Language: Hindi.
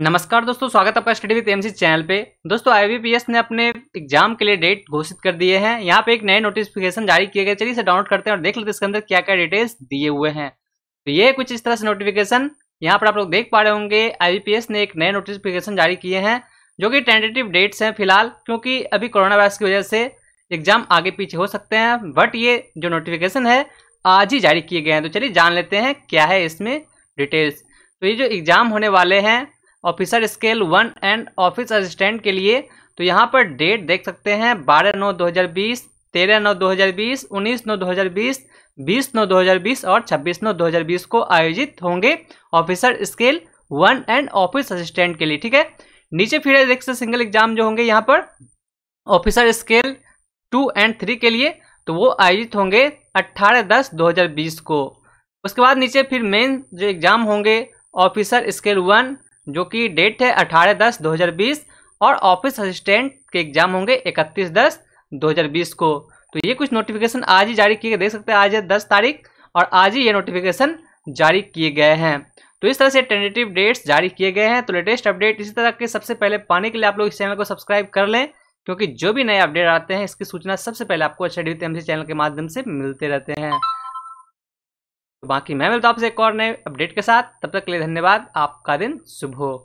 नमस्कार दोस्तों स्वागत आपका स्टडी विद एमसी चैनल पे दोस्तों आईबीपीएस ने अपने एग्जाम के लिए डेट घोषित कर दिए हैं यहाँ पे एक नए नोटिफिकेशन जारी किए गए चलिए इसे डाउनलोड करते हैं और देख लेते हैं इसके अंदर क्या क्या डिटेल्स दिए हुए हैं तो ये कुछ इस तरह से नोटिफिकेशन यहाँ पर आप लोग देख पा रहे होंगे आई ने एक नए नोटिफिकेशन जारी किए हैं जो कि टेंटेटिव डेट्स हैं फिलहाल क्योंकि अभी कोरोना वायरस की वजह से एग्जाम आगे पीछे हो सकते हैं बट ये जो नोटिफिकेशन है आज ही जारी किए गए हैं तो चलिए जान लेते हैं क्या है इसमें डिटेल्स तो ये जो एग्जाम होने वाले हैं officer scale one and office assistant के लिए तो यहाँ पर डेट देख सकते हैं बारह नौ दो हज़ार बीस तेरह नौ दो हज़ार बीस उन्नीस नौ दो हज़ार बीस बीस नौ दो हज़ार बीस और छब्बीस नौ दो हज़ार बीस को आयोजित होंगे officer scale one and office assistant के लिए ठीक है नीचे फिर देख सकते सिंगल एग्जाम जो होंगे यहाँ पर officer scale two and three के लिए तो वो आयोजित होंगे अट्ठारह दस दो हज़ार बीस को उसके बाद नीचे फिर मेन जो एग्ज़ाम होंगे ऑफिसर स्केल वन जो कि डेट है अठारह दस दो हज़ार बीस और ऑफिस असिस्टेंट के एग्ज़ाम होंगे इकतीस दस दो हज़ार बीस को तो ये कुछ नोटिफिकेशन आज ही जारी किए गए देख सकते हैं आज है दस तारीख और आज ही ये नोटिफिकेशन जारी किए गए हैं तो इस तरह से टेंटेटिव डेट्स जारी किए गए हैं तो लेटेस्ट अपडेट इसी तरह के सबसे पहले पाने के लिए आप लोग इस चैनल को सब्सक्राइब कर लें क्योंकि जो भी नए अपडेट आते हैं इसकी सूचना सबसे पहले आपको एच डी चैनल के माध्यम से मिलते रहते हैं तो बाकी मैं मिलता हूँ आपसे एक और नए अपडेट के साथ तब तक के लिए धन्यवाद आपका दिन शुभ हो